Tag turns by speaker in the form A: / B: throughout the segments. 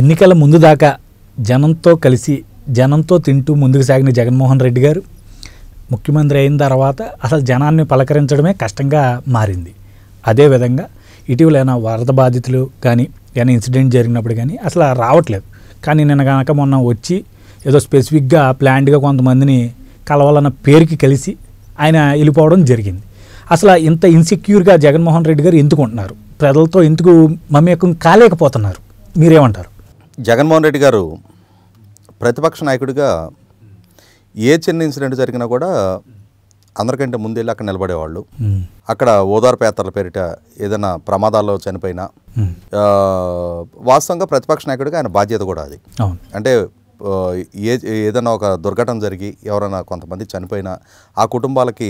A: ఎన్నికల ముందు దాకా జనంతో కలిసి జనంతో తింటూ ముందుకు సాగిన జగన్మోహన్ రెడ్డి గారు ముఖ్యమంత్రి అయిన తర్వాత అసలు జనాన్ని పలకరించడమే కష్టంగా మారింది అదేవిధంగా ఇటీవల ఏమైనా వరద బాధితులు కానీ కానీ ఇన్సిడెంట్ జరిగినప్పుడు కానీ అసలు రావట్లేదు కానీ నిన్న కనుక మొన్న వచ్చి ఏదో స్పెసిఫిక్గా ప్లాండ్గా కొంతమందిని కలవాలన్న పేరుకి కలిసి ఆయన వెళ్ళిపోవడం జరిగింది అసలు ఇంత ఇన్సెక్యూర్గా జగన్మోహన్ రెడ్డి గారు ఎందుకుంటున్నారు ప్రజలతో ఎందుకు మమ్మేకం కాలేకపోతున్నారు మీరేమంటారు జగన్మోహన్ రెడ్డి గారు ప్రతిపక్ష నాయకుడిగా ఏ చిన్న ఇన్సిడెంట్ జరిగినా కూడా అందరికంటే ముందెళ్ళి అక్కడ నిలబడేవాళ్ళు అక్కడ ఓదార్పేత్తల పేరిట ఏదైనా ప్రమాదాల్లో చనిపోయినా వాస్తవంగా ప్రతిపక్ష నాయకుడిగా ఆయన బాధ్యత కూడా అది అంటే ఏ ఏదైనా ఒక దుర్ఘటన జరిగి ఎవరైనా కొంతమంది చనిపోయినా ఆ కుటుంబాలకి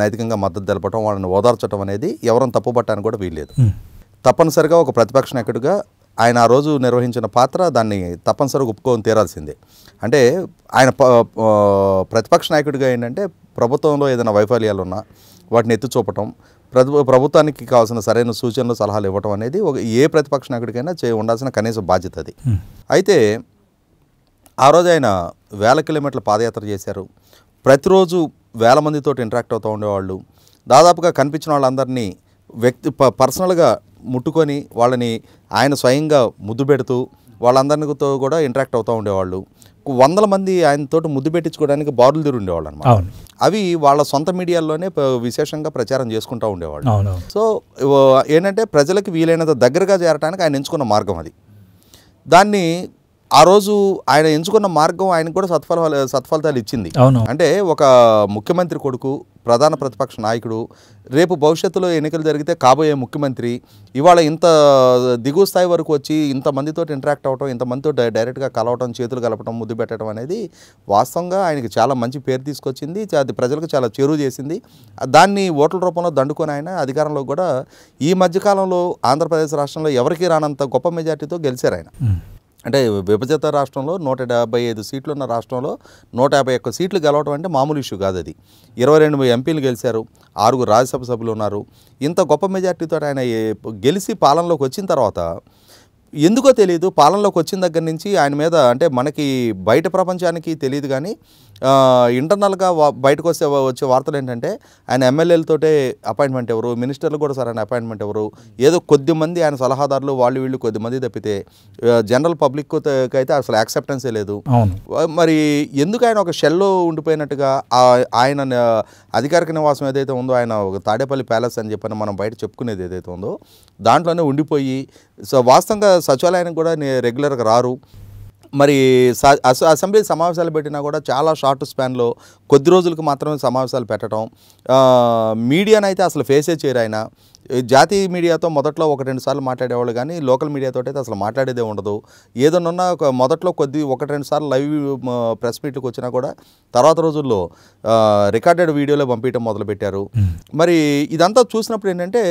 A: నైతికంగా మద్దతు తెలపడం వాళ్ళని ఓదార్చడం అనేది ఎవరైనా తప్పుపట్టడానికి కూడా వీల్లేదు తప్పనిసరిగా ఒక ప్రతిపక్ష నాయకుడిగా ఆయన ఆ రోజు నిర్వహించిన పాత్ర దాన్ని తప్పనిసరిగా ఒప్పుకొని తీరాల్సిందే అంటే ఆయన ప్రతిపక్ష నాయకుడిగా ఏంటంటే ప్రభుత్వంలో ఏదైనా వైఫల్యాలు ఉన్నా వాటిని ఎత్తి చూపటం ప్రభుత్వానికి కావాల్సిన సరైన సూచనలు సలహాలు ఇవ్వటం అనేది ఒక ఏ ప్రతిపక్ష నాయకుడికైనా చే ఉండాల్సిన కనీస బాధ్యత అది అయితే ఆ రోజు ఆయన వేల కిలోమీటర్ల పాదయాత్ర చేశారు ప్రతిరోజు వేల మందితో ఇంటరాక్ట్ అవుతూ ఉండేవాళ్ళు దాదాపుగా కనిపించిన వాళ్ళందరినీ వ్యక్తి పర్సనల్గా ముట్టుకొని వాళ్ళని ఆయన స్వయంగా ముద్దు పెడుతూ వాళ్ళందరితో కూడా ఇంటరాక్ట్ అవుతూ ఉండేవాళ్ళు వందల మంది ఆయనతో ముద్దు పెట్టించుకోవడానికి బారులు తిరు ఉండేవాళ్ళు అనమాట అవి వాళ్ళ సొంత మీడియాల్లోనే విశేషంగా ప్రచారం చేసుకుంటూ ఉండేవాళ్ళు సో ఏంటంటే ప్రజలకు వీలైనంత దగ్గరగా చేరడానికి ఆయన ఎంచుకున్న మార్గం అది దాన్ని ఆ రోజు ఆయన ఎంచుకున్న మార్గం ఆయనకు కూడా సత్ఫల సత్ఫలితాలు ఇచ్చింది అంటే ఒక ముఖ్యమంత్రి కొడుకు ప్రధాన ప్రతిపక్ష నాయకుడు రేపు భవిష్యత్తులో ఎన్నికలు జరిగితే కాబోయే ముఖ్యమంత్రి ఇవాళ ఇంత దిగువ స్థాయి వరకు వచ్చి ఇంతమందితో ఇంటరాక్ట్ అవ్వటం ఇంతమందితో డైరెక్ట్గా కలవటం చేతులు కలపటం ముద్దు పెట్టడం అనేది వాస్తవంగా ఆయనకి చాలా మంచి పేరు తీసుకొచ్చింది అది ప్రజలకు చాలా చేరువ చేసింది దాన్ని ఓట్ల రూపంలో దండుకొని ఆయన అధికారంలో కూడా ఈ మధ్యకాలంలో ఆంధ్రప్రదేశ్ రాష్ట్రంలో ఎవరికీ రానంత గొప్ప మెజార్టీతో గెలిచారు ఆయన అంటే విభజత రాష్ట్రంలో నూట డెబ్బై ఐదు సీట్లు ఉన్న రాష్ట్రంలో నూట యాభై ఒక్క సీట్లు గెలవడం అంటే మామూలు ఇష్యూ కాదు అది ఇరవై రెండు ఎంపీలు గెలిచారు ఆరుగురు రాజ్యసభ సభ్యులు ఉన్నారు ఇంత గొప్ప మెజార్టీతో ఆయన గెలిచి పాలనలోకి వచ్చిన తర్వాత ఎందుకో తెలియదు పాలనలోకి వచ్చిన దగ్గర నుంచి ఆయన మీద అంటే మనకి బయట ప్రపంచానికి తెలియదు కానీ ఇంటర్నల్గా బయటకు వస్తే వచ్చే వార్తలు ఏంటంటే ఆయన ఎమ్మెల్యేలతోటే అపాయింట్మెంట్ ఎవరు మినిస్టర్లు కూడా సార్ ఆయన అపాయింట్మెంట్ ఎవరు ఏదో కొద్దిమంది ఆయన సలహాదారులు వాళ్ళు వీళ్ళు కొద్దిమంది తప్పితే జనరల్ పబ్లిక్కైతే అయితే అసలు యాక్సెప్టెన్సే లేదు మరి ఎందుకు ఆయన ఒక షెల్లో ఉండిపోయినట్టుగా ఆయన అధికారిక నివాసం ఏదైతే ఉందో ఆయన ఒక తాడేపల్లి ప్యాలెస్ అని చెప్పని మనం బయట చెప్పుకునేది ఏదైతే ఉందో దాంట్లోనే ఉండిపోయి సో వాస్తవంగా సచివాలయానికి కూడా రెగ్యులర్గా రారు మరి అసెంబ్లీ సమావేశాలు పెట్టినా కూడా చాలా షార్ట్ స్పాన్లో కొద్ది రోజులకు మాత్రమే సమావేశాలు పెట్టడం మీడియానైతే అసలు ఫేసే చేయరు ఆయన జాతీయ మీడియాతో మొదట్లో ఒక రెండు సార్లు మాట్లాడేవాళ్ళు కానీ లోకల్ మీడియాతో అయితే అసలు మాట్లాడేదే ఉండదు ఏదన్నా మొదట్లో కొద్ది ఒకటి రెండు సార్లు లైవ్ ప్రెస్ మీట్కి వచ్చినా కూడా తర్వాత రోజుల్లో రికార్డెడ్ వీడియోలో పంపించడం మొదలుపెట్టారు మరి ఇదంతా చూసినప్పుడు ఏంటంటే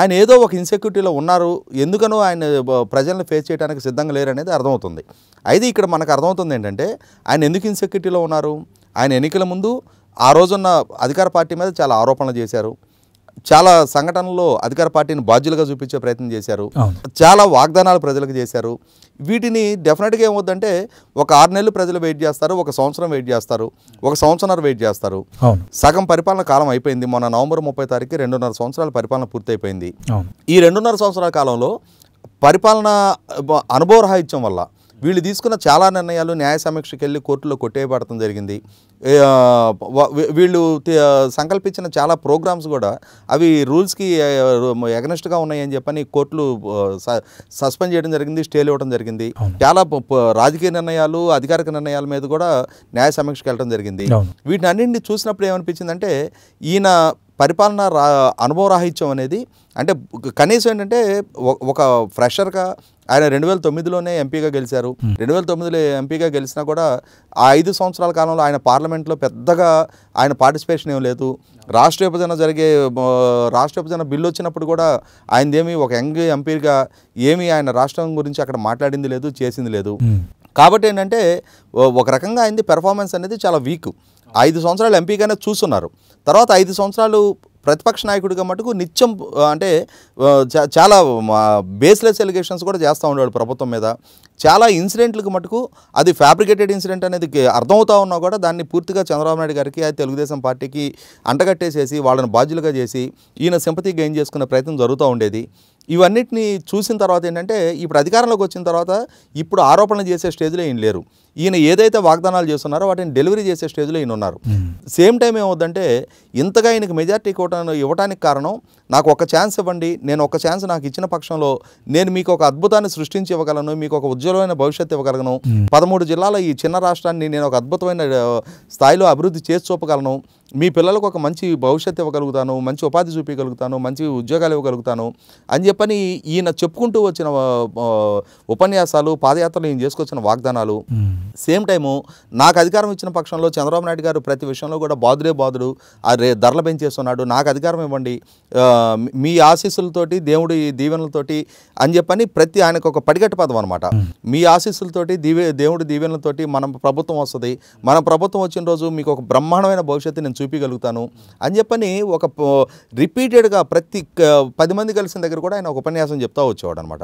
A: ఆయన ఏదో ఒక ఇన్సెక్యూరిటీలో ఉన్నారు ఎందుకనో ఆయన ప్రజలను ఫేస్ చేయడానికి సిద్ధంగా లేరు అనేది అర్థమవుతుంది అయితే ఇక్కడ మనకు అర్థమవుతుంది ఏంటంటే ఆయన ఎందుకు ఇన్సెక్యూరిటీలో ఉన్నారు ఆయన ఎన్నికల ముందు ఆ రోజున్న అధికార పార్టీ మీద చాలా ఆరోపణలు చేశారు చాలా సంఘటనలు అధికార పార్టీని బాధ్యులుగా చూపించే ప్రయత్నం చేశారు చాలా వాగ్దానాలు ప్రజలకు చేశారు వీటిని డెఫినెట్గా ఏమవుద్దంటే ఒక ఆరు నెలలు ప్రజలు వెయిట్ చేస్తారు ఒక సంవత్సరం వెయిట్ చేస్తారు ఒక సంవత్సరం వెయిట్ చేస్తారు సగం పరిపాలన కాలం అయిపోయింది మొన్న నవంబర్ ముప్పై తారీఖు రెండున్నర సంవత్సరాల పరిపాలన పూర్తయిపోయింది ఈ రెండున్నర సంవత్సరాల కాలంలో పరిపాలన అనుభవ రాహిత్యం వల్ల వీళ్ళు తీసుకున్న చాలా నిర్ణయాలు న్యాయ సమీక్షకు వెళ్ళి కోర్టులో కొట్టేయబడటం జరిగింది వీళ్ళు సంకల్పించిన చాలా ప్రోగ్రామ్స్ కూడా అవి రూల్స్కి ఎగనెస్ట్గా ఉన్నాయని చెప్పని కోర్టులు సస్పెండ్ చేయడం జరిగింది స్టేలు ఇవ్వడం జరిగింది చాలా రాజకీయ నిర్ణయాలు అధికారిక నిర్ణయాల మీద కూడా న్యాయ సమీక్షకి వెళ్ళడం జరిగింది వీటిని అన్నింటినీ చూసినప్పుడు ఏమనిపించిందంటే ఈయన పరిపాలన రా అనుభవ రాహిత్యం అనేది అంటే కనీసం ఏంటంటే ఒక ఫ్రెషర్గా ఆయన రెండు వేల తొమ్మిదిలోనే ఎంపీగా గెలిచారు రెండు వేల తొమ్మిదిలో ఎంపీగా గెలిచినా కూడా ఆ ఐదు సంవత్సరాల కాలంలో ఆయన పార్లమెంట్లో పెద్దగా ఆయన పార్టిసిపేషన్ ఏం లేదు రాష్ట్ర విభజన జరిగే రాష్ట్ర విభజన బిల్లు వచ్చినప్పుడు కూడా ఆయనదేమి ఒక యంగ్ ఎంపీగా ఏమీ ఆయన రాష్ట్రం గురించి అక్కడ మాట్లాడింది లేదు చేసింది లేదు కాబట్టి ఏంటంటే ఒక రకంగా ఆయనది పెర్ఫార్మెన్స్ అనేది చాలా వీక్ ఐదు సంవత్సరాలు ఎంపీగానే చూస్తున్నారు తర్వాత ఐదు సంవత్సరాలు ప్రతిపక్ష నాయకుడిగా మటుకు నిత్యం అంటే చాలా బేస్లెస్ ఎలిగేషన్స్ కూడా చేస్తూ ఉండేవాడు ప్రభుత్వం మీద చాలా ఇన్సిడెంట్లకు మటుకు అది ఫ్యాబ్రికేటెడ్ ఇన్సిడెంట్ అనేది అర్థమవుతా ఉన్నా కూడా దాన్ని పూర్తిగా చంద్రబాబు నాయుడు గారికి తెలుగుదేశం పార్టీకి అంటగట్టేసేసి వాళ్ళని బాధ్యులుగా చేసి ఈయన సింపతి గెయిన్ చేసుకునే ప్రయత్నం జరుగుతూ ఉండేది ఇవన్నిటిని చూసిన తర్వాత ఏంటంటే ఇప్పుడు అధికారంలోకి వచ్చిన తర్వాత ఇప్పుడు ఆరోపణలు చేసే స్టేజ్లో ఏం లేరు ఈయన ఏదైతే వాగ్దానాలు చేస్తున్నారో వాటిని డెలివరీ చేసే స్టేజ్లో ఈయన ఉన్నారు సేమ్ టైం ఏమవుద్దంటే ఇంతగా ఈయనకి మెజార్టీ కోటను ఇవ్వడానికి కారణం నాకు ఒక ఛాన్స్ ఇవ్వండి నేను ఒక ఛాన్స్ నాకు ఇచ్చిన పక్షంలో నేను మీకు ఒక అద్భుతాన్ని సృష్టించి ఇవ్వగలను మీకు ఒక ఉజ్వలమైన భవిష్యత్తు ఇవ్వగలను పదమూడు జిల్లాల ఈ చిన్న రాష్ట్రాన్ని నేను ఒక అద్భుతమైన స్థాయిలో అభివృద్ధి చేసి చూపగలను మీ పిల్లలకు ఒక మంచి భవిష్యత్తు ఇవ్వగలుగుతాను మంచి ఉపాధి చూపించగలుగుతాను మంచి ఉద్యోగాలు ఇవ్వగలుగుతాను అని చెప్పని ఈయన చెప్పుకుంటూ వచ్చిన ఉపన్యాసాలు పాదయాత్రలు ఈయన చేసుకొచ్చిన వాగ్దానాలు సేమ్ టైము నాకు అధికారం ఇచ్చిన పక్షంలో చంద్రబాబు నాయుడు గారు ప్రతి విషయంలో కూడా బాదుడే బాదుడు అరే ధరలు పెంచేస్తున్నాడు నాకు అధికారం ఇవ్వండి మీ ఆశీస్సులతోటి దేవుడి దీవెనలతోటి అని చెప్పని ప్రతి ఆయనకు ఒక పడిగట్టు పదం అనమాట మీ ఆశీస్సులతోటి దీవె దేవుడి దీవెనలతోటి మనం ప్రభుత్వం వస్తుంది మన ప్రభుత్వం వచ్చిన రోజు మీకు ఒక బ్రహ్మాండమైన భవిష్యత్తు నేను చూపించగలుగుతాను అని చెప్పని ఒక రిపీటెడ్గా ప్రతి పది మంది కలిసిన దగ్గర కూడా ఆయన ఒక ఉపన్యాసం చెప్తా వచ్చేవాడు అనమాట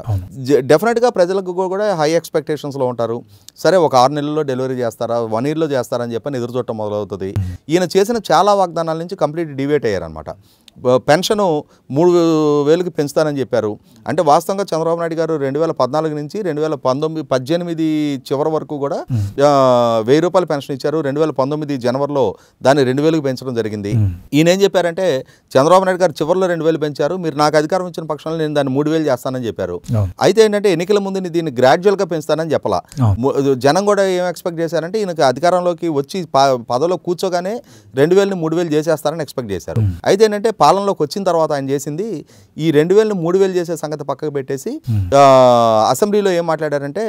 A: డెఫినెట్గా ప్రజలకు కూడా హై ఎక్స్పెక్టేషన్స్లో ఉంటారు సరే ఒక ఆరు నెలల్లో డెలివరీ చేస్తారా వన్ ఇయర్లో చేస్తారని చెప్పని ఎదురు చూడటం మొదలవుతుంది ఈయన చేసిన చాలా వాగ్దానాల నుంచి కంప్లీట్ డివేట్ అయ్యారనమాట పెన్షను మూడు వేలకు పెంచుతానని చెప్పారు అంటే వాస్తవంగా చంద్రబాబు నాయుడు గారు రెండు వేల పద్నాలుగు నుంచి రెండు వేల పంతొమ్మిది పద్దెనిమిది చివరి వరకు కూడా వెయ్యి రూపాయలు పెన్షన్ ఇచ్చారు రెండు వేల పంతొమ్మిది జనవరిలో దాన్ని రెండు వేలకు పెంచడం జరిగింది ఈయన ఏం చెప్పారంటే చంద్రబాబు నాయుడు గారు చివరిలో రెండు వేలు పెంచారు మీరు నాకు అధికారం ఇచ్చిన పక్షంలో నేను దాన్ని మూడు వేలు చేస్తానని చెప్పారు అయితే ఏంటంటే ఎన్నికల ముందు దీన్ని గ్రాడ్యువల్గా పెంచుతానని చెప్పాలా జనం కూడా ఏం ఎక్స్పెక్ట్ చేశారంటే ఈయనకు అధికారంలోకి వచ్చి పదవిలో కూర్చోగానే రెండు వేలని మూడు వేలు చేసేస్తారని ఎక్స్పెక్ట్ చేశారు అయితే ఏంటంటే పాలనలోకి వచ్చిన తర్వాత ఆయన చేసింది ఈ రెండు వేలను మూడు వేలు చేసే సంగతి పక్కకు పెట్టేసి hmm. అసెంబ్లీలో ఏం మాట్లాడారంటే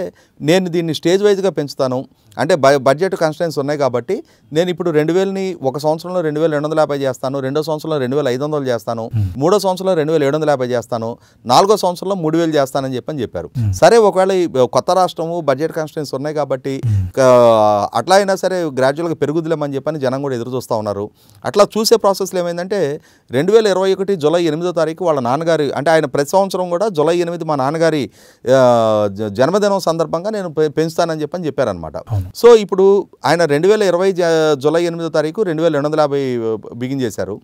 A: నేను దీన్ని స్టేజ్ వైజ్గా పెంచుతాను అంటే బడ్జెట్ కన్స్టెన్స్ ఉన్నాయి కాబట్టి నేను ఇప్పుడు రెండు వేలని ఒక సంవత్సరంలో రెండు వేల రెండు వందల యాభై చేస్తాను రెండో సంవత్సరంలో రెండు వేల ఐదు వందలు చేస్తాను hmm. మూడో సంవత్సరంలో రెండు వేల ఏడు వందల యాభై చేస్తాను నాలుగో సంవత్సరంలో మూడు వేలు చేస్తానని చెప్పని చెప్పారు hmm. సరే ఒకవేళ కొత్త రాష్ట్రము బడ్జెట్ కన్స్టెన్స్ ఉన్నాయి కాబట్టి అట్లా అయినా సరే గ్రాడ్యువల్గా పెరుగుదలేమని చెప్పని జనం కూడా ఎదురు చూస్తూ ఉన్నారు అట్లా చూసే ప్రాసెస్లో ఏమైందంటే రెండు రెండు వేల ఇరవై ఒకటి జూలై ఎనిమిదో తారీఖు వాళ్ళ నాన్నగారి అంటే ఆయన ప్రతి సంవత్సరం కూడా జూలై ఎనిమిది మా నాన్నగారి జన్మదినం సందర్భంగా నేను పెంచుతానని చెప్పని చెప్పారనమాట సో ఇప్పుడు ఆయన రెండు వేల ఇరవై జూలై ఎనిమిదో తారీఖు రెండు వేల రెండు వందల యాభై బిగిన్ చేశారు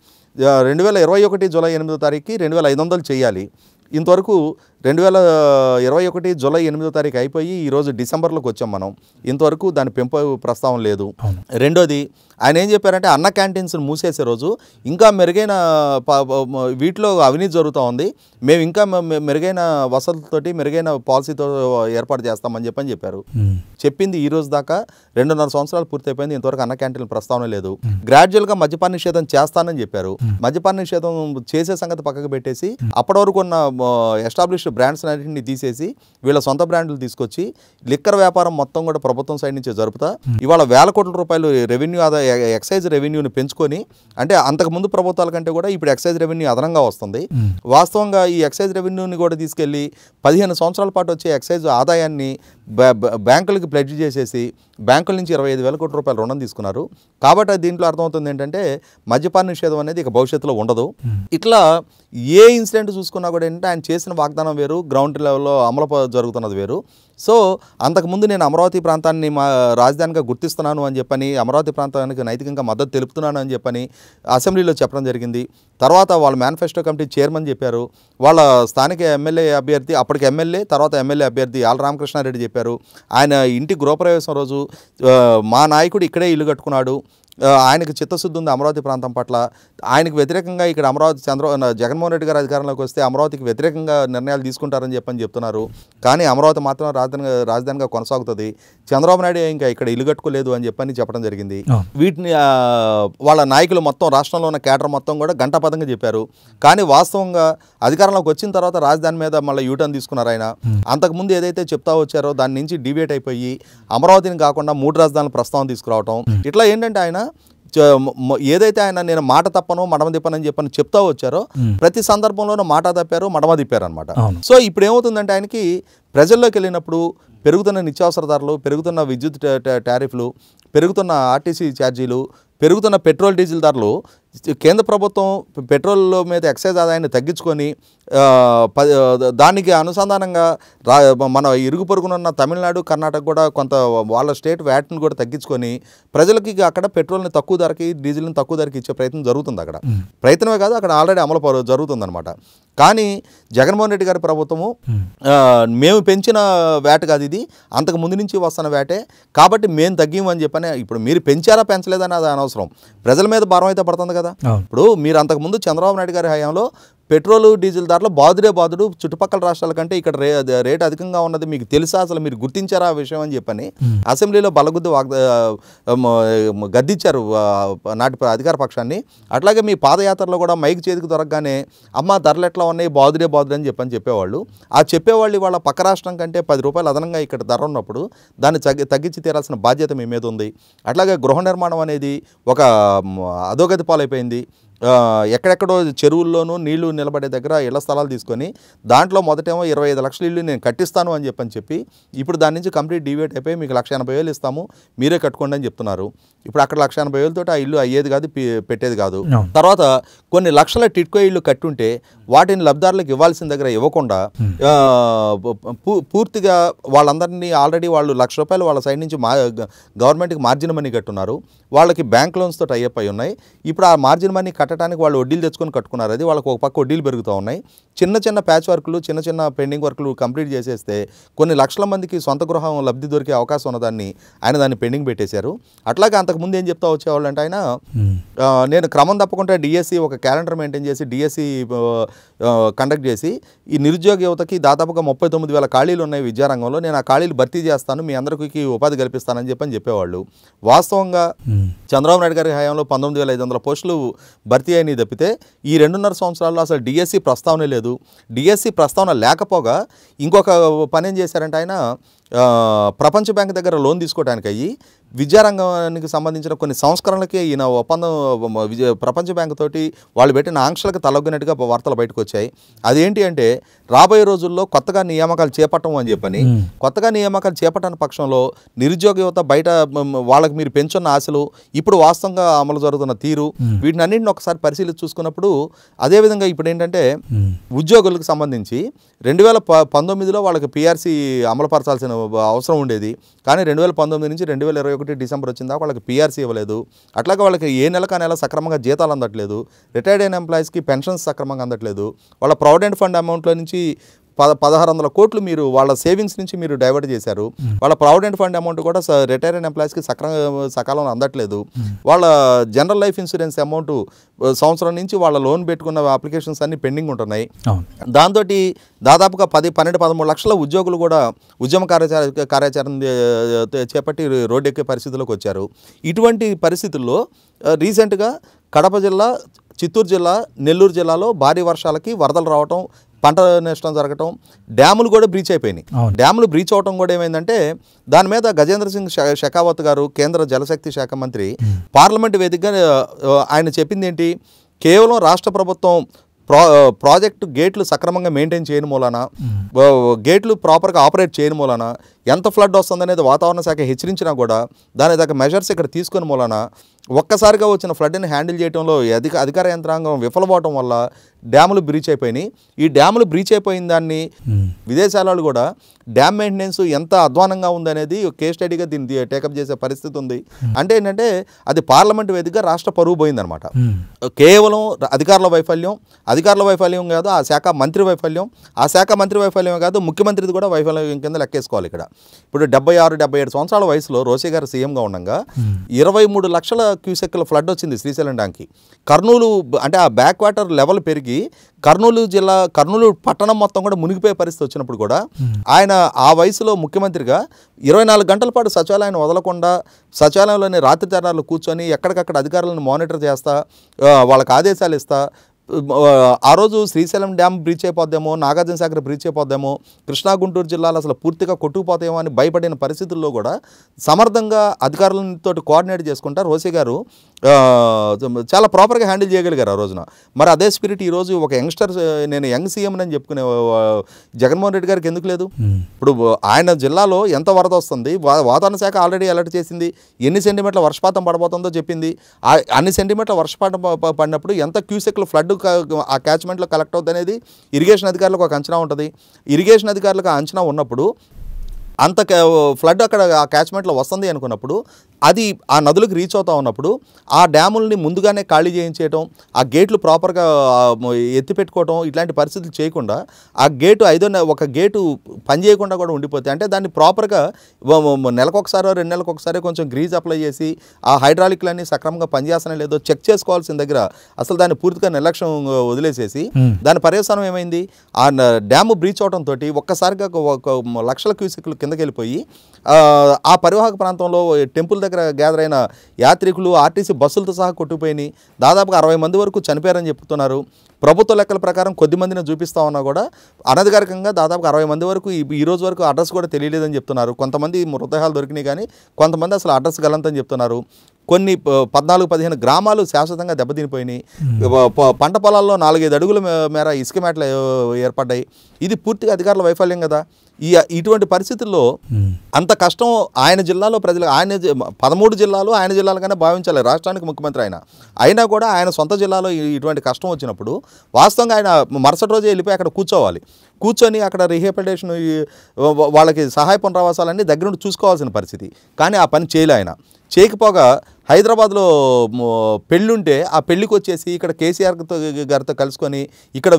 A: రెండు వేల ఇరవై ఒకటి జూలై ఎనిమిదో తారీఖుకి రెండు వేల ఐదు వందలు చేయాలి ఇంతవరకు రెండు వేల ఇరవై ఒకటి జూలై ఎనిమిదో తారీఖు అయిపోయి ఈరోజు డిసెంబర్లోకి వచ్చాం మనం ఇంతవరకు దాని పెంపు ప్రస్తావం లేదు రెండోది ఆయన ఏం చెప్పారంటే అన్న క్యాంటీన్స్ని మూసేసే రోజు ఇంకా మెరుగైన వీటిలో అవినీతి జరుగుతూ ఉంది మేము ఇంకా మెరుగైన వసతులతోటి మెరుగైన పాలసీతో ఏర్పాటు చేస్తామని చెప్పని చెప్పారు చెప్పింది ఈ రోజు దాకా రెండున్నర సంవత్సరాలు పూర్తయిపోయింది ఇంతవరకు అన్న క్యాంటీన్ ప్రస్తావన లేదు గ్రాడ్యువల్గా మద్యపాన నిషేధం చేస్తానని చెప్పారు మద్యపాన నిషేధం చేసే సంగతి పక్కకు పెట్టేసి అప్పటి వరకు ఉన్న ఎస్టాబ్లిష్డ్ బ్రాండ్స్ అన్నింటినీ తీసేసి వీళ్ళ సొంత బ్రాండ్లు తీసుకొచ్చి లిక్కర్ వ్యాపారం మొత్తం కూడా ప్రభుత్వం సైడ్ నుంచే జరుపుతా ఇవాళ వేల కోట్ల రూపాయలు రెవెన్యూ ఆదాయ ఎక్సైజ్ రెవెన్యూని పెంచుకొని అంటే అంతకుముందు ప్రభుత్వాల కంటే కూడా ఇప్పుడు ఎక్సైజ్ రెవెన్యూ అదనంగా వస్తుంది వాస్తవంగా ఈ ఎక్సైజ్ రెవెన్యూని కూడా తీసుకెళ్ళి పదిహేను సంవత్సరాల పాటు వచ్చే ఎక్సైజ్ ఆదాయాన్ని బ్యాంకులకి ప్లెడ్జ్ చేసేసి బ్యాంకుల నుంచి ఇరవై ఐదు వేల కోట్ల రూపాయలు రుణం తీసుకున్నారు కాబట్టి దీంట్లో అర్థమవుతుంది ఏంటంటే మద్యపాన నిషేధం అనేది ఇక భవిష్యత్తులో ఉండదు ఇట్లా ఏ ఇన్సిడెంట్ చూసుకున్నా కూడా ఏంటంటే ఆయన చేసిన వాగ్దానం వేరు గ్రౌండ్ లెవెల్లో అమలు జరుగుతున్నది వేరు సో అంతకుముందు నేను అమరావతి ప్రాంతాన్ని మా రాజధానిగా గుర్తిస్తున్నాను అని చెప్పని అమరావతి ప్రాంతానికి నైతికంగా మద్దతు తెలుపుతున్నాను అని చెప్పని అసెంబ్లీలో చెప్పడం జరిగింది తర్వాత వాళ్ళ మేనిఫెస్టో కమిటీ చైర్మన్ చెప్పారు వాళ్ళ స్థానిక ఎమ్మెల్యే అభ్యర్థి అప్పటికి ఎమ్మెల్యే తర్వాత ఎమ్మెల్యే అభ్యర్థి ఆల్ రామకృష్ణారెడ్డి చెప్పారు ఆయన ఇంటి గృహప్రవేశం రోజు మా నాయకుడు ఇక్కడే ఇల్లు కట్టుకున్నాడు ఆయనకు చిత్తశుద్ధి ఉంది అమరావతి ప్రాంతం పట్ల ఆయనకు వ్యతిరేకంగా ఇక్కడ అమరావతి చంద్ర జగన్మోహన్ రెడ్డి గారు అధికారంలోకి వస్తే అమరావతికి వ్యతిరేకంగా నిర్ణయాలు తీసుకుంటారని చెప్పని చెప్తున్నారు కానీ అమరావతి మాత్రం రాజధాని రాజధానిగా కొనసాగుతుంది చంద్రబాబు నాయుడు ఇంకా ఇక్కడ ఇల్లు కట్టుకోలేదు అని చెప్పని చెప్పడం జరిగింది వీటిని వాళ్ళ నాయకులు మొత్తం రాష్ట్రంలో ఉన్న కేటర్ మొత్తం కూడా గంటపదంగా చెప్పారు కానీ వాస్తవంగా అధికారంలోకి వచ్చిన తర్వాత రాజధాని మీద మళ్ళీ యూటర్న్ తీసుకున్నారు ఆయన అంతకుముందు ఏదైతే చెప్తా వచ్చారో దాని నుంచి డిబేట్ అయిపోయి అమరావతిని కాకుండా మూడు రాజధానుల ప్రస్తావన తీసుకురావటం ఇట్లా ఏంటంటే ఆయన ఏదైతే ఆయన నేను మాట తప్పను మడమ తిప్పనని చెప్పని చెప్తా వచ్చారో ప్రతి సందర్భంలోనూ మాట తప్పారు మడమ తిప్పారు అనమాట సో ఇప్పుడు ఏమవుతుందంటే ఆయనకి ప్రజల్లోకి వెళ్ళినప్పుడు పెరుగుతున్న నిత్యావసర ధరలు పెరుగుతున్న విద్యుత్ టారిఫ్లు పెరుగుతున్న ఆర్టీసీ ఛార్జీలు పెరుగుతున్న పెట్రోల్ డీజిల్ ధరలు కేంద్ర ప్రభుత్వం పెట్రోల్ మీద ఎక్సైజ్ ఆదాయాన్ని తగ్గించుకొని దానికి అనుసంధానంగా రా మన ఇరుగు పొరుగునున్న తమిళనాడు కర్ణాటక కూడా కొంత వాళ్ళ స్టేట్ వ్యాట్ని కూడా తగ్గించుకొని ప్రజలకి అక్కడ పెట్రోల్ని తక్కువ ధరకి డీజిల్ని తక్కువ ధరకి ఇచ్చే ప్రయత్నం జరుగుతుంది అక్కడ ప్రయత్నమే కాదు అక్కడ ఆల్రెడీ అమలు జరుగుతుందన్నమాట కానీ జగన్మోహన్ రెడ్డి గారి ప్రభుత్వము మేము పెంచిన వేట కాదు ఇది అంతకు ముందు నుంచి వస్తున్న వేటే కాబట్టి మేము తగ్గిమని చెప్పని ఇప్పుడు మీరు పెంచారా పెంచలేదని అది అనవసరం ప్రజల మీద భారం అయితే పడుతుంది కదా ఇప్పుడు మీరు అంతకుముందు చంద్రబాబు నాయుడు గారి హయాంలో పెట్రోల్ డీజిల్ ధరలు బాదుడే బాదుడు చుట్టుపక్కల రాష్ట్రాల కంటే ఇక్కడ రే రేట్ అధికంగా ఉన్నది మీకు తెలుసా అసలు మీరు గుర్తించారా ఆ విషయం అని చెప్పని అసెంబ్లీలో బలగుద్దు గద్దించారు నాటి అధికార పక్షాన్ని అట్లాగే మీ పాదయాత్రలో కూడా మైక్ చేతికి దొరకగానే అమ్మ ధరలు ఎట్లా ఉన్నాయి బాదుడే బాదుడు అని చెప్పని చెప్పేవాళ్ళు ఆ చెప్పేవాళ్ళు ఇవాళ పక్క రాష్ట్రం కంటే పది రూపాయలు అదనంగా ఇక్కడ ధర ఉన్నప్పుడు దాన్ని తగ్గి తగ్గించి తీరాల్సిన బాధ్యత మీ మీద ఉంది అట్లాగే గృహ నిర్మాణం అనేది ఒక అధోగతి పాలైపోయింది ఎక్కడెక్కడో చెరువుల్లోనూ నీళ్లు నిలబడే దగ్గర ఇళ్ల స్థలాలు తీసుకొని దాంట్లో మొదటేమో ఇరవై ఐదు లక్షల ఇల్లు నేను కట్టిస్తాను అని చెప్పని చెప్పి ఇప్పుడు దాని నుంచి కంప్లీట్ డివేట్ అయిపోయి మీకు లక్ష ఎనభై వేలు ఇస్తాము మీరే కట్టుకోండి అని చెప్తున్నారు ఇప్పుడు అక్కడ లక్ష ఎనభై వేలతో ఆ ఇల్లు అయ్యేది కాదు పెట్టేది కాదు తర్వాత కొన్ని లక్షల టిట్కో ఇల్లు కట్టుంటే వాటిని లబ్ధిదారులకు ఇవ్వాల్సిన దగ్గర ఇవ్వకుండా పూర్తిగా వాళ్ళందరినీ ఆల్రెడీ వాళ్ళు లక్ష రూపాయలు వాళ్ళ సైడ్ నుంచి మా గవర్నమెంట్కి మార్జిన్ మనీ కట్టున్నారు వాళ్ళకి బ్యాంక్ లోన్స్ తోటి అయ్యప్ అయి ఉన్నాయి ఇప్పుడు ఆ మార్జిన్ మనీ కట్టడానికి వాళ్ళు వడ్డీలు తెచ్చుకొని కట్టుకున్నారు అది వాళ్ళకి ఒక పక్క వడ్డీలు పెరుగుతూ ఉన్నాయి చిన్న చిన్న ప్యాచ్ వర్క్లు చిన్న చిన్న పెండింగ్ వర్క్లు కంప్లీట్ చేసేస్తే కొన్ని లక్షల మందికి సొంత గృహం లబ్ధి దొరికే అవకాశం ఉన్నదాన్ని ఆయన దాన్ని పెండింగ్ పెట్టేశారు అట్లాగే అంత అంతకుముందు ఏం చెప్తా వచ్చేవాళ్ళు అంటే ఆయన నేను క్రమం తప్పకుండా డిఎస్సి ఒక క్యాలెండర్ మెయింటైన్ చేసి డిఎస్సి కండక్ట్ చేసి ఈ నిరుద్యోగ యువతకి దాదాపుగా ముప్పై తొమ్మిది వేల ఖాళీలు ఉన్నాయి విద్యారంగంలో నేను ఆ ఖాళీలు భర్తీ చేస్తాను మీ అందరికీ ఉపాధి కల్పిస్తానని అని చెప్పేవాళ్ళు వాస్తవంగా చంద్రబాబు నాయుడు గారి హయాంలో పంతొమ్మిది వేల ఐదు వందల పోస్టులు భర్తీ అయినవి తప్పితే ఈ రెండున్నర సంవత్సరాల్లో అసలు డిఎస్సి ప్రస్తావన లేదు డిఎస్సి ప్రస్తావన లేకపోగా ఇంకొక పని ఏం చేశారంటే ఆయన ప్రపంచ బ్యాంక్ దగ్గర లోన్ తీసుకోవడానికి అయ్యి విద్యారంగానికి సంబంధించిన కొన్ని సంస్కరణలకి ఈయన ఒప్పందం ప్రపంచ బ్యాంక్ తోటి వాళ్ళు పెట్టిన ఆంక్షలకు తలొగ్గినట్టుగా వార్తలు బయటకు వచ్చాయి అదేంటి అంటే రాబోయే రోజుల్లో కొత్తగా నియామకాలు చేపట్టం అని చెప్పని కొత్తగా నియామకాలు చేపట్టని పక్షంలో నిరుద్యోగ యువత బయట వాళ్ళకి మీరు పెంచున్న ఆశలు ఇప్పుడు వాస్తవంగా అమలు జరుగుతున్న తీరు వీటిని అన్నింటిని ఒకసారి పరిశీలించి చూసుకున్నప్పుడు అదేవిధంగా ఇప్పుడు ఏంటంటే ఉద్యోగులకు సంబంధించి రెండు వేల పంతొమ్మిదిలో వాళ్ళకి పిఆర్సీ అమలుపరచాల్సిన అవసరం ఉండేది కానీ రెండు వేల పంతొమ్మిది నుంచి రెండు వేల ఇరవై ఒకటి డిసెంబర్ వచ్చిన వాళ్ళకి పీఆర్సీ ఇవ్వలేదు అట్లాగే వాళ్ళకి ఏ నెలకు నెల సక్రమంగా జీతాలు అందట్లేదు రిటైర్డ్ అయిన ఎంప్లాయీస్కి పెన్షన్స్ సక్రమంగా అందట్లేదు వాళ్ళ ప్రావిడెంట్ ఫండ్ అమౌంట్లో నుంచి పద పదహారు వందల కోట్లు మీరు వాళ్ళ సేవింగ్స్ నుంచి మీరు డైవర్ట్ చేశారు వాళ్ళ ప్రావిడెంట్ ఫండ్ అమౌంట్ కూడా రిటైర్ అయిన ఎంప్లాయీస్కి సక్రమ సకాలంలో అందట్లేదు వాళ్ళ జనరల్ లైఫ్ ఇన్సూరెన్స్ అమౌంట్ సంవత్సరం నుంచి వాళ్ళ లోన్ పెట్టుకున్న అప్లికేషన్స్ అన్ని పెండింగ్ ఉంటున్నాయి దాంతో దాదాపుగా పది పన్నెండు పదమూడు లక్షల ఉద్యోగులు కూడా ఉద్యమ కార్యాచర కార్యాచరణ చేపట్టి రోడ్డెక్కే పరిస్థితుల్లోకి వచ్చారు ఇటువంటి పరిస్థితుల్లో రీసెంట్గా కడప జిల్లా చిత్తూరు జిల్లా నెల్లూరు జిల్లాలో భారీ వర్షాలకి వరదలు రావటం పంట నష్టం జరగటం డ్యాములు కూడా బ్రీచ్ అయిపోయినాయి డ్యాములు బ్రీచ్ అవడం కూడా ఏమైందంటే దాని మీద గజేంద్ర సింగ్ షెకావత్ గారు కేంద్ర జలశక్తి శాఖ మంత్రి పార్లమెంట్ వేదికగా ఆయన చెప్పింది ఏంటి కేవలం రాష్ట్ర ప్రభుత్వం ప్రాజెక్టు గేట్లు సక్రమంగా మెయింటైన్ చేయని మూలాన గేట్లు ప్రాపర్గా ఆపరేట్ చేయని మూలాన ఎంత ఫ్లడ్ వస్తుందనేది వాతావరణ శాఖ హెచ్చరించినా కూడా దాని దగ్గర మెజర్స్ ఇక్కడ తీసుకుని మూలాన ఒక్కసారిగా వచ్చిన ఫ్లడ్ని హ్యాండిల్ చేయడంలో అధిక అధికార యంత్రాంగం విఫలపోవటం వల్ల డ్యాములు బ్రీచ్ అయిపోయినాయి ఈ డ్యాములు బ్రీచ్ అయిపోయిన దాన్ని hmm. విదేశాలలో కూడా డ్యామ్ మెయింటెనెన్స్ ఎంత అధ్వానంగా ఉందనేది కే స్టడీగా దీన్ని టేకప్ చేసే పరిస్థితి ఉంది hmm. అంటే ఏంటంటే అది పార్లమెంట్ వేదికగా రాష్ట్ర పరువు పోయిందనమాట hmm. కేవలం అధికారుల వైఫల్యం అధికారుల వైఫల్యం కాదు ఆ శాఖ మంత్రి వైఫల్యం ఆ శాఖ మంత్రి వైఫల్యం కాదు ముఖ్యమంత్రిది కూడా వైఫల్యం కింద లెక్కేసుకోవాలి ఇక్కడ ఇప్పుడు డెబ్బై ఆరు డెబ్బై ఏడు సంవత్సరాల వయసులో రోషి గారు సీఎంగా ఉండగా ఇరవై మూడు లక్షల క్యూసెక్ల ఫ్లడ్ వచ్చింది శ్రీశైలం డ్యాంకి కర్నూలు అంటే ఆ బ్యాక్ వాటర్ లెవెల్ పెరిగి కర్నూలు జిల్లా కర్నూలు పట్టణం మొత్తం కూడా మునిగిపోయే పరిస్థితి వచ్చినప్పుడు కూడా hmm. ఆయన ఆ వయసులో ముఖ్యమంత్రిగా ఇరవై నాలుగు గంటల పాటు సచివాలయాన్ని వదలకుండా సచివాలయంలోని రాత్రి తరాలు కూర్చొని ఎక్కడికక్కడ అధికారులను మానిటర్ చేస్తా వాళ్ళకి ఆదేశాలు ఇస్తా ఆ రోజు శ్రీశైలం డ్యామ్ బ్రీచ్ అయిపోద్దేమో నాగార్జునసాగర్ బ్రీచ్ అయిపోద్దేమో కృష్ణా గుంటూరు జిల్లాలో అసలు పూర్తిగా కొట్టుకుపోతాయేమో అని భయపడిన పరిస్థితుల్లో కూడా సమర్థంగా అధికారులతో కోఆర్డినేట్ చేసుకుంటా రోసి గారు చాలా ప్రాపర్గా హ్యాండిల్ చేయగలిగారు ఆ రోజున మరి అదే స్పిరిట్ ఈరోజు ఒక యంగ్స్టర్ నేను యంగ్ సీఎం అని చెప్పుకునే జగన్మోహన్ రెడ్డి గారికి ఎందుకు లేదు ఇప్పుడు ఆయన జిల్లాలో ఎంత వరద వస్తుంది వాతావరణ శాఖ ఆల్రెడీ అలర్ట్ చేసింది ఎన్ని సెంటీమీటర్ల వర్షపాతం పడబోతుందో చెప్పింది అన్ని సెంటీమీటర్ల వర్షపాతం పడినప్పుడు ఎంత క్యూసెక్లు ఫ్లడ్ ఆ క్యాచ్మెంట్లో కలెక్ట్ అవుతుంది అనేది ఇరిగేషన్ అధికారులకు ఒక అంచనా ఉంటుంది ఇరిగేషన్ అధికారులకు ఆ అంచనా ఉన్నప్పుడు అంత ఫ్లడ్ అక్కడ ఆ క్యాచ్మెంట్లో వస్తుంది అనుకున్నప్పుడు అది ఆ నదులకు రీచ్ అవుతా ఉన్నప్పుడు ఆ డ్యాముల్ని ముందుగానే ఖాళీ చేయించేయటం ఆ గేట్లు ప్రాపర్గా ఎత్తిపెట్టుకోవటం ఇట్లాంటి పరిస్థితులు చేయకుండా ఆ గేటు ఐదో ఒక గేటు పని చేయకుండా కూడా ఉండిపోతాయి అంటే దాన్ని ప్రాపర్గా నెలకొకసారో రెండు నెలలకు ఒకసారి కొంచెం గ్రీజ్ అప్లై చేసి ఆ హైడ్రాలిక్లన్నీ సక్రమంగా పనిచేస్తానే లేదో చెక్ చేసుకోవాల్సిన దగ్గర అసలు దాన్ని పూర్తిగా నిర్లక్ష్యం వదిలేసేసి దాని పర్యవసానం ఏమైంది ఆ డ్యాము బ్రీచ్ అవడం తోటి ఒక్కసారిగా లక్షల క్యూసిక్లు కిందకెళ్ళిపోయి ఆ పరివాహక ప్రాంతంలో టెంపుల్ దగ్గర దగ్గర గ్యాదర్ అయిన యాత్రికులు ఆర్టీసీ బస్సులతో సహా కొట్టుకుపోయి దాదాపుగా అరవై మంది వరకు చనిపోయారని చెప్తున్నారు ప్రభుత్వ లెక్కల ప్రకారం కొద్ది మందిని చూపిస్తా ఉన్నా కూడా అనధికారికంగా దాదాపు అరవై మంది వరకు ఈ రోజు వరకు అడ్రస్ కూడా తెలియలేదని చెప్తున్నారు కొంతమంది మృతదేహాలు దొరికినాయి కానీ కొంతమంది అసలు అడ్రస్ గలంతని చెప్తున్నారు కొన్ని పద్నాలుగు పదిహేను గ్రామాలు శాశ్వతంగా దెబ్బతినిపోయినాయి పంట పొలాల్లో నాలుగైదు అడుగుల మేర ఇసుక మేటలు ఏర్పడ్డాయి ఇది పూర్తిగా అధికారుల వైఫల్యం కదా ఈ ఇటువంటి పరిస్థితుల్లో అంత కష్టం ఆయన జిల్లాలో ప్రజలు ఆయన పదమూడు జిల్లాలు ఆయన జిల్లాలుగానే భావించాలి రాష్ట్రానికి ముఖ్యమంత్రి ఆయన అయినా కూడా ఆయన సొంత జిల్లాలో ఇటువంటి కష్టం వచ్చినప్పుడు వాస్తవంగా ఆయన మరుసటి రోజే వెళ్ళిపోయి అక్కడ కూర్చోవాలి కూర్చొని అక్కడ రిహాబిలిటేషన్ వాళ్ళకి సహాయ పునరావాసాలన్నీ దగ్గరుండి చూసుకోవాల్సిన పరిస్థితి కానీ ఆ పని చేయలే ఆయన చేయకపోగా హైదరాబాద్లో పెళ్ళి ఉంటే ఆ పెళ్ళికి వచ్చేసి ఇక్కడ కేసీఆర్తో గారితో కలుసుకొని ఇక్కడ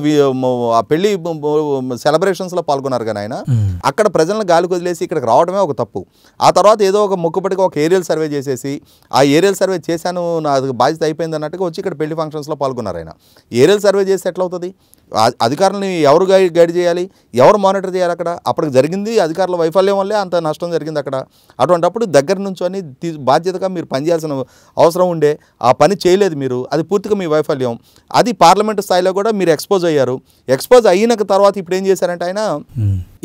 A: ఆ పెళ్ళి సెలబ్రేషన్స్లో పాల్గొన్నారు కానీ ఆయన అక్కడ ప్రజలను గాలి వదిలేసి ఇక్కడికి రావడమే ఒక తప్పు ఆ తర్వాత ఏదో ఒక మొక్కుబడిగా ఒక ఏరియల్ సర్వే చేసేసి ఆ ఏరియల్ సర్వే చేశాను నాకు బాధ్యత అయిపోయింది అన్నట్టుగా వచ్చి ఇక్కడ పెళ్లి ఫంక్షన్స్లో పాల్గొన్నారు ఆయన ఏరియల్ సర్వే చేస్తే ఎట్లవుతుంది అధికారులను ఎవరు గైడ్ చేయాలి ఎవరు మానిటర్ చేయాలి అక్కడ అప్పటికి జరిగింది అధికారుల వైఫల్యం వల్లే అంత నష్టం జరిగింది అక్కడ అటువంటిప్పుడు దగ్గర నుంచో అని బాధ్యతగా మీరు పనిచేయాల్సిన అవసరం ఉండే ఆ పని చేయలేదు మీరు అది పూర్తిగా మీ వైఫల్యం అది పార్లమెంటు స్థాయిలో కూడా మీరు ఎక్స్పోజ్ అయ్యారు ఎక్స్పోజ్ అయిన తర్వాత ఇప్పుడు ఏం చేశారంటే ఆయన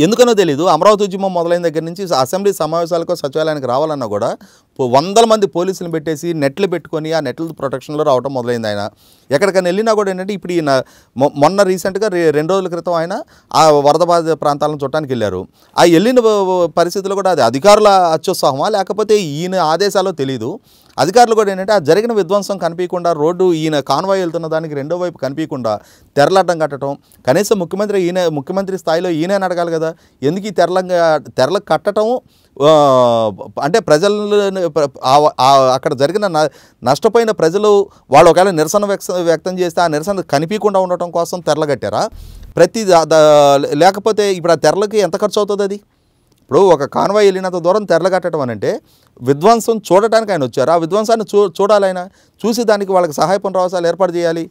A: ఎందుకనో తెలియదు అమరావతి ఉద్యమం మొదలైన దగ్గర నుంచి అసెంబ్లీ సమావేశాలకు సచివాలయానికి రావాలన్నా కూడా వందల మంది పోలీసులు పెట్టేసి నెట్లు పెట్టుకొని ఆ నెట్ల ప్రొటెక్షన్లో రావడం మొదలైంది ఆయన ఎక్కడికైనా వెళ్ళినా కూడా ఏంటంటే ఇప్పుడు ఈయన మొన్న రీసెంట్గా రెండు రోజుల క్రితం ఆయన ఆ వరద బాధిత ప్రాంతాలను చూడటానికి వెళ్ళారు ఆ వెళ్ళిన పరిస్థితుల్లో కూడా అది అధికారుల అత్యుత్సాహమా లేకపోతే ఈయన ఆదేశాలు తెలియదు అధికారులు కూడా ఏంటంటే ఆ జరిగిన విధ్వంసం కనిపించకుండా రోడ్డు ఈయన కాన్వాయ్ వెళ్తున్న దానికి రెండో వైపు కనిపించకుండా తెరలడ్డం కట్టడం కనీసం ముఖ్యమంత్రి ఈయన ముఖ్యమంత్రి స్థాయిలో ఈయన అడగాలి కదా ఎందుకు ఈ తెరలంగా తెరలు కట్టడం అంటే ప్రజలను అక్కడ జరిగిన నష్టపోయిన ప్రజలు వాళ్ళు ఒకవేళ నిరసన వ్యక్తం చేస్తే ఆ నిరసన కనిపించకుండా ఉండటం కోసం తెరలు కట్టారా ప్రతి లేకపోతే ఇప్పుడు ఆ తెరలకి ఎంత ఖర్చు అవుతుంది అది ఇప్పుడు ఒక కాన్వాయ్ వెళ్ళినంత దూరం తెరలగట్టడం అని అంటే విధ్వంసం చూడటానికి ఆయన వచ్చారు ఆ విధ్వంసాన్ని చూ చూడాలైనా చూసి దానికి వాళ్ళకి సహాయ పునరావాసాలు ఏర్పాటు చేయాలి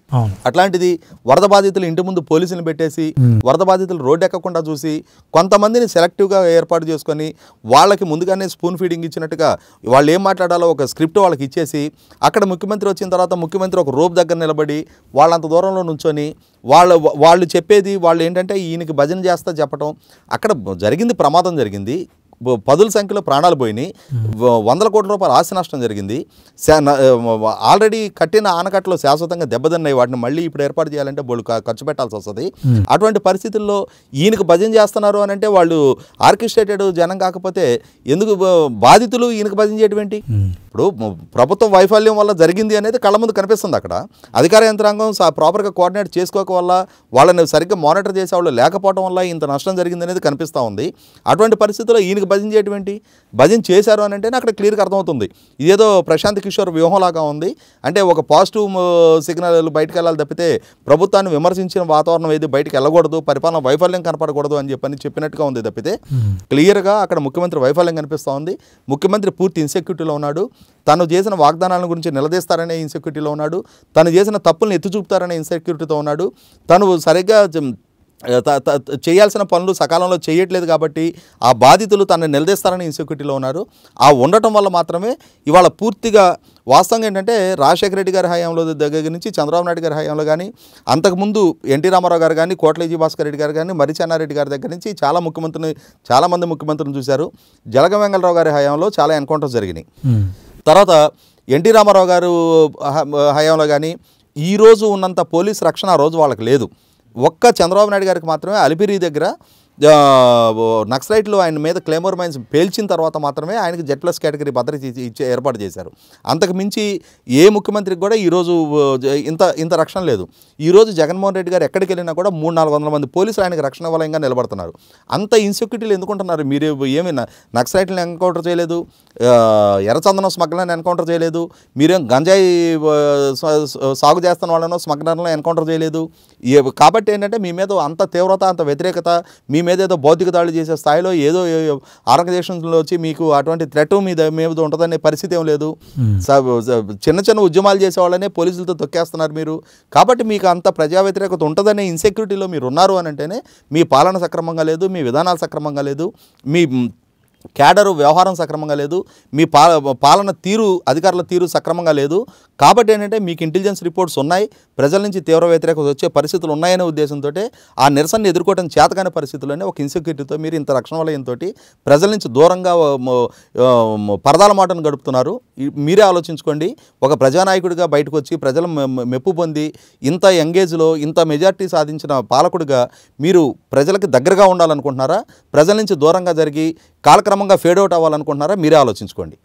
A: అట్లాంటిది వరద బాధితులు ఇంటి ముందు పోలీసులు పెట్టేసి వరద బాధితులు రోడ్డు ఎక్కకుండా చూసి కొంతమందిని సెలెక్టివ్గా ఏర్పాటు చేసుకొని వాళ్ళకి ముందుగానే స్పూన్ ఫీడింగ్ ఇచ్చినట్టుగా వాళ్ళు ఏం మాట్లాడాలో ఒక స్క్రిప్ట్ వాళ్ళకి ఇచ్చేసి అక్కడ ముఖ్యమంత్రి వచ్చిన తర్వాత ముఖ్యమంత్రి ఒక రూప్ దగ్గర నిలబడి వాళ్ళంత దూరంలో నుంచొని వాళ్ళ వాళ్ళు చెప్పేది వాళ్ళు ఏంటంటే ఈయనకి భజన చేస్తా చెప్పటం అక్కడ జరిగింది ప్రమాదం జరిగింది పదుల సంఖ్యలో ప్రాణాలు పోయినాయి వందల కోట్ల రూపాయల ఆస్తి నష్టం జరిగింది ఆల్రెడీ కట్టిన ఆనకట్టలో శాశ్వతంగా దెబ్బతిన్నాయి వాటిని మళ్ళీ ఇప్పుడు ఏర్పాటు చేయాలంటే బోళ్ళు ఖర్చు పెట్టాల్సి వస్తుంది అటువంటి పరిస్థితుల్లో ఈయనకు భజన చేస్తున్నారు అని అంటే వాళ్ళు ఆర్కిస్ట్రేటెడ్ జనం కాకపోతే ఎందుకు బాధితులు ఈయనకు భజన చేయటువంటి ఇప్పుడు ప్రభుత్వం వైఫల్యం వల్ల జరిగింది అనేది కళ్ళ ముందు కనిపిస్తుంది అక్కడ అధికార యంత్రాంగం ప్రాపర్గా కోఆర్డినేట్ చేసుకోక వల్ల వాళ్ళని సరిగ్గా మానిటర్ చేసేవాళ్ళు లేకపోవడం వల్ల ఇంత నష్టం జరిగింది అనేది కనిపిస్తూ ఉంది అటువంటి పరిస్థితుల్లో ఈయనకి భజన చేయటువంటి భజన చేశారు అని అంటేనే అక్కడ క్లియర్గా అర్థమవుతుంది ఇదేదో ప్రశాంత్ కిషోర్ వ్యూహంలాగా ఉంది అంటే ఒక పాజిటివ్ సిగ్నల్ బయటకు వెళ్ళాలి తప్పితే ప్రభుత్వాన్ని విమర్శించిన వాతావరణం ఏది బయటకు వెళ్ళకూడదు పరిపాలన వైఫల్యం కనపడకూడదు అని చెప్పని చెప్పినట్టుగా ఉంది తప్పితే క్లియర్గా అక్కడ ముఖ్యమంత్రి వైఫల్యం కనిపిస్తూ ఉంది ముఖ్యమంత్రి పూర్తి ఇన్సెక్యూరిటీలో ఉన్నాడు తను చేసిన వాగ్దానాల గురించి నిలదీస్తారనే ఇన్సెక్యూరిటీలో ఉన్నాడు తను చేసిన తప్పులను ఎత్తి చూపుతారనే ఇన్సెక్యూరిటీతో ఉన్నాడు తను సరిగ్గా చేయాల్సిన పనులు సకాలంలో చేయట్లేదు కాబట్టి ఆ బాధితులు తనని నిలదీస్తారని ఇన్సెక్యూరిటీలో ఉన్నారు ఆ ఉండటం వల్ల మాత్రమే ఇవాళ పూర్తిగా వాస్తవం ఏంటంటే రాజశేఖర రెడ్డి గారి హయాంలో దగ్గర నుంచి చంద్రబాబు నాయుడు గారి హయాంలో కానీ అంతకుముందు ఎన్టీ రామారావు గారు కానీ కోట్లేజీ భాస్కర్ రెడ్డి గారు కానీ చెన్నారెడ్డి గారి దగ్గర నుంచి చాలా ముఖ్యమంత్రిని చాలామంది ముఖ్యమంత్రిని చూశారు జలగ వెంగళరావు గారి హయాంలో చాలా ఎన్కౌంటర్స్ జరిగినాయి తర్వాత ఎన్టీ రామారావు గారు హయాంలో కానీ ఈరోజు ఉన్నంత పోలీస్ రక్షణ ఆ రోజు వాళ్ళకి లేదు ఒక్క చంద్రబాబు నాయుడు గారికి మాత్రమే అలిపిరి దగ్గర నక్సలైట్లు ఆయన మీద క్లేమోర్ మైన్స్ పేల్చిన తర్వాత మాత్రమే ఆయనకు జెడ్ ప్లస్ కేటగిరీ భద్రత ఇచ్చే ఏర్పాటు చేశారు అంతకు మించి ఏ ముఖ్యమంత్రికి కూడా ఈరోజు ఇంత ఇంత రక్షణ లేదు ఈరోజు జగన్మోహన్ రెడ్డి గారు ఎక్కడికి వెళ్ళినా కూడా మూడు నాలుగు వందల మంది పోలీసులు ఆయనకు రక్షణ వలయంగా నిలబడుతున్నారు అంత ఇన్సెక్యూరిటీలు ఎందుకుంటున్నారు మీరు ఏమి నక్సలైట్లను ఎన్కౌంటర్ చేయలేదు ఎర్రచందనం స్మగ్లర్ని ఎన్కౌంటర్ చేయలేదు మీరేం గంజాయి సాగు చేస్తున్న వాళ్ళను స్మగ్లర్లను ఎన్కౌంటర్ చేయలేదు కాబట్టి ఏంటంటే మీ మీద అంత తీవ్రత అంత వ్యతిరేకత మీ మీద ఏదో భౌతిక దాడులు చేసే స్థాయిలో ఏదో దేశంలో వచ్చి మీకు అటువంటి థ్రెట్ మీద మీద ఉంటుందనే పరిస్థితి ఏం లేదు hmm. చిన్న చిన్న ఉద్యమాలు చేసేవాళ్ళనే పోలీసులతో తొక్కేస్తున్నారు మీరు కాబట్టి మీకు అంత ప్రజా వ్యతిరేకత ఉంటుందనే ఇన్సెక్యూరిటీలో మీరు ఉన్నారు అని అంటేనే మీ పాలన సక్రమంగా లేదు మీ విధానాలు సక్రమంగా లేదు మీ క్యాడరు వ్యవహారం సక్రమంగా లేదు మీ పాలన తీరు అధికారుల తీరు సక్రమంగా లేదు కాబట్టి ఏంటంటే మీకు ఇంటెలిజెన్స్ రిపోర్ట్స్ ఉన్నాయి ప్రజల నుంచి తీవ్ర వ్యతిరేకత వచ్చే పరిస్థితులు ఉన్నాయనే ఉద్దేశంతో ఆ నిరసనను ఎదుర్కోవడం చేతకాని పరిస్థితుల్లోనే ఒక ఇన్సెక్యూరిటీతో మీరు ఇంత రక్షణ వలయంతో ప్రజల నుంచి దూరంగా పరదాల మాటను గడుపుతున్నారు మీరే ఆలోచించుకోండి ఒక ప్రజానాయకుడిగా బయటకు వచ్చి ప్రజల మెప్పు పొంది ఇంత ఎంగేజ్లో ఇంత మెజార్టీ సాధించిన పాలకుడిగా మీరు ప్రజలకు దగ్గరగా ఉండాలనుకుంటున్నారా ప్రజల నుంచి దూరంగా జరిగి కాలక్రమంగా ఫేడ్ అవుట్ అవ్వాలనుకుంటున్నారా మీరే ఆలోచించుకోండి